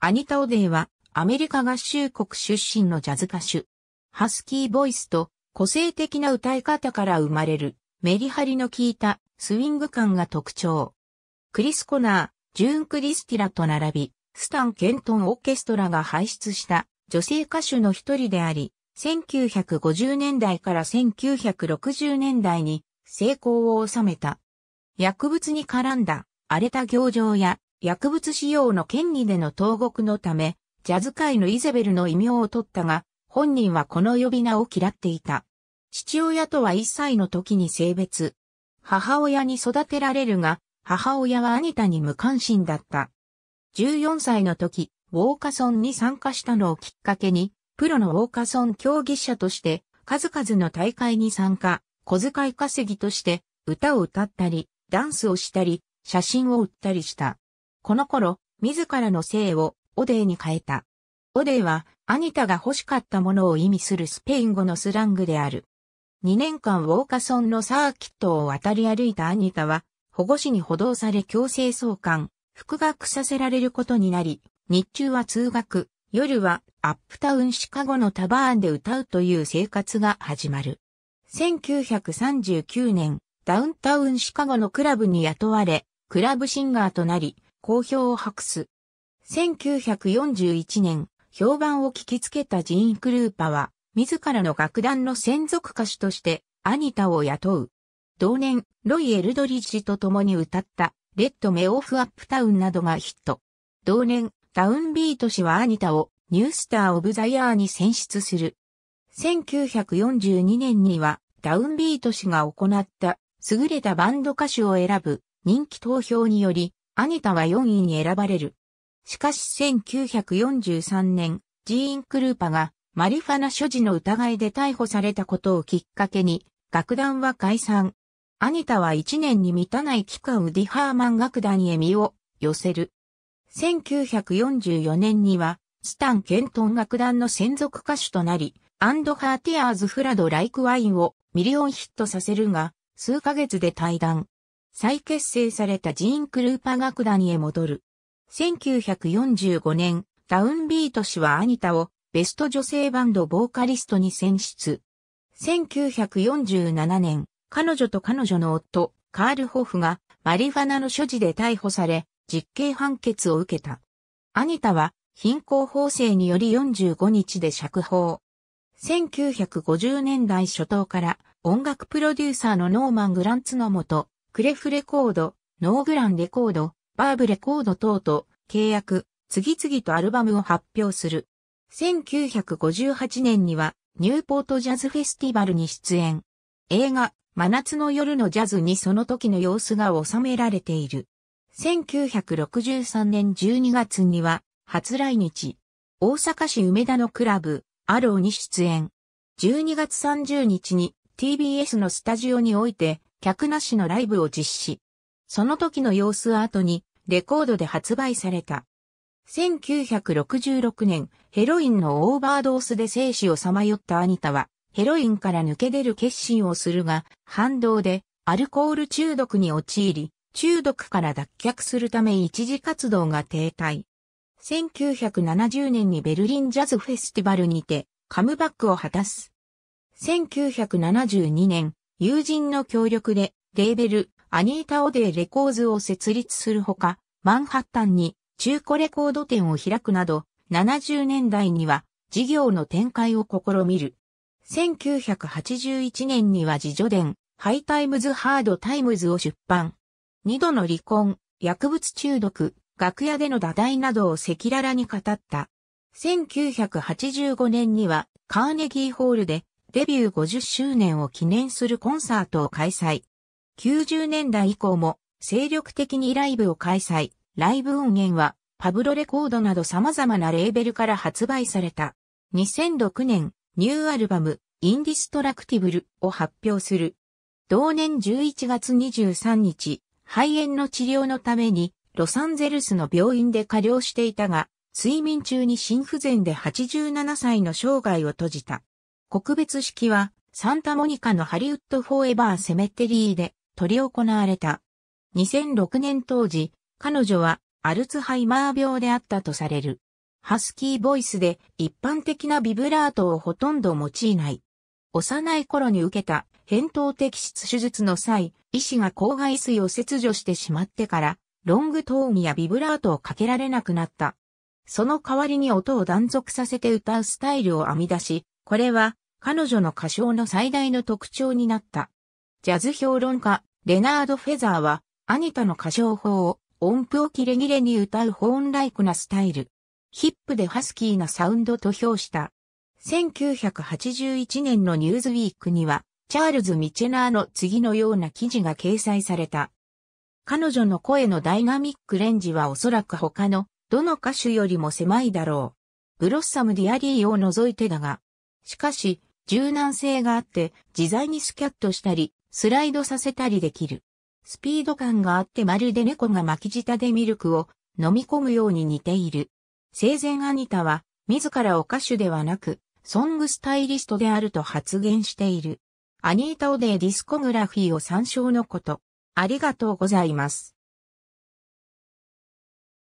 アニタ・オデーは、アメリカ合衆国出身のジャズ歌手。ハスキーボイスと個性的な歌い方から生まれるメリハリの効いたスイング感が特徴。クリス・コナー、ジューン・クリスティラと並び、スタン・ケントン・オーケストラが輩出した女性歌手の一人であり、1950年代から1960年代に成功を収めた。薬物に絡んだ荒れた行情や薬物使用の権利での投獄のため、ジャズ界のイゼベルの異名を取ったが、本人はこの呼び名を嫌っていた。父親とは1歳の時に性別。母親に育てられるが、母親はアニタに無関心だった。14歳の時、ウォーカソンに参加したのをきっかけに、プロのウォーカソン競技者として、数々の大会に参加、小遣い稼ぎとして、歌を歌ったり、ダンスをしたり、写真を売ったりした。この頃、自らの姓をオデーに変えた。オデーは、アニタが欲しかったものを意味するスペイン語のスラングである。2年間ウォーカソンのサーキットを渡り歩いたアニタは、保護士に補導され強制送還、復学させられることになり、日中は通学、夜はアップタウンシカゴのタバーンで歌うという生活が始まる。1939年、ダウンタウンシカゴのクラブに雇われ、クラブシンガーとなり、好評を博す。1941年、評判を聞きつけたジーン・クルーパは、自らの楽団の専属歌手として、アニタを雇う。同年、ロイ・エルドリッジと共に歌った、レッド・メオフ・アップタウンなどがヒット。同年、ダウンビート氏はアニタを、ニュースター・オブ・ザ・ヤーに選出する。1942年には、ダウンビート氏が行った、優れたバンド歌手を選ぶ、人気投票により、アニタは4位に選ばれる。しかし1943年、ジーン・クルーパがマリファナ所持の疑いで逮捕されたことをきっかけに、楽団は解散。アニタは1年に満たない期間ウディハーマン楽団へ身を寄せる。1944年には、スタン・ケントン楽団の専属歌手となり、アンド・ハーティアーズ・フラド・ライク・ワインをミリオンヒットさせるが、数ヶ月で退団。再結成されたジーン・クルーパ楽団へ戻る。1945年、ダウンビート氏はアニタをベスト女性バンドボーカリストに選出。1947年、彼女と彼女の夫、カール・ホフがマリファナの所持で逮捕され、実刑判決を受けた。アニタは貧困法制により45日で釈放。1950年代初頭から音楽プロデューサーのノーマン・グランツのもと、クレフレコード、ノーグランレコード、バーブレコード等と契約、次々とアルバムを発表する。1958年にはニューポートジャズフェスティバルに出演。映画、真夏の夜のジャズにその時の様子が収められている。1963年12月には初来日。大阪市梅田のクラブ、アローに出演。12月30日に TBS のスタジオにおいて客なしのライブを実施。その時の様子は後に、レコードで発売された。1966年、ヘロインのオーバードースで生死をさまよったアニタは、ヘロインから抜け出る決心をするが、反動でアルコール中毒に陥り、中毒から脱却するため一時活動が停滞。1970年にベルリンジャズフェスティバルにて、カムバックを果たす。1972年、友人の協力で、レーベル、アニータ・オデーレコーズを設立するほか、マンハッタンに中古レコード店を開くなど、70年代には事業の展開を試みる。1981年には自助伝、ハイタイムズ・ハード・タイムズを出版。二度の離婚、薬物中毒、楽屋での打題などを赤裸々に語った。1985年にはカーネギーホールでデビュー50周年を記念するコンサートを開催。90年代以降も精力的にライブを開催。ライブ音源はパブロレコードなど様々なレーベルから発売された。2006年、ニューアルバム、インディストラクティブルを発表する。同年11月23日、肺炎の治療のために、ロサンゼルスの病院で過療していたが、睡眠中に心不全で87歳の生涯を閉じた。告別式は、サンタモニカのハリウッドフォーエバーセメテリーで取り行われた。2006年当時、彼女はアルツハイマー病であったとされる。ハスキーボイスで一般的なビブラートをほとんど用いない。幼い頃に受けた扁桃摘出手術の際、医師が口外水を切除してしまってから、ロングトーンやビブラートをかけられなくなった。その代わりに音を断続させて歌うスタイルを編み出し、これは彼女の歌唱の最大の特徴になった。ジャズ評論家、レナード・フェザーは、アニタの歌唱法を音符を切れ切れに歌うホーンライクなスタイル。ヒップでハスキーなサウンドと評した。1981年のニューズウィークには、チャールズ・ミチェナーの次のような記事が掲載された。彼女の声のダイナミックレンジはおそらく他のどの歌手よりも狭いだろう。ブロッサム・ディアリーを除いてだが、しかし、柔軟性があって、自在にスキャットしたり、スライドさせたりできる。スピード感があってまるで猫が巻き舌でミルクを飲み込むように似ている。生前アニタは、自らを歌手ではなく、ソングスタイリストであると発言している。アニータオデーディスコグラフィーを参照のこと。ありがとうございます。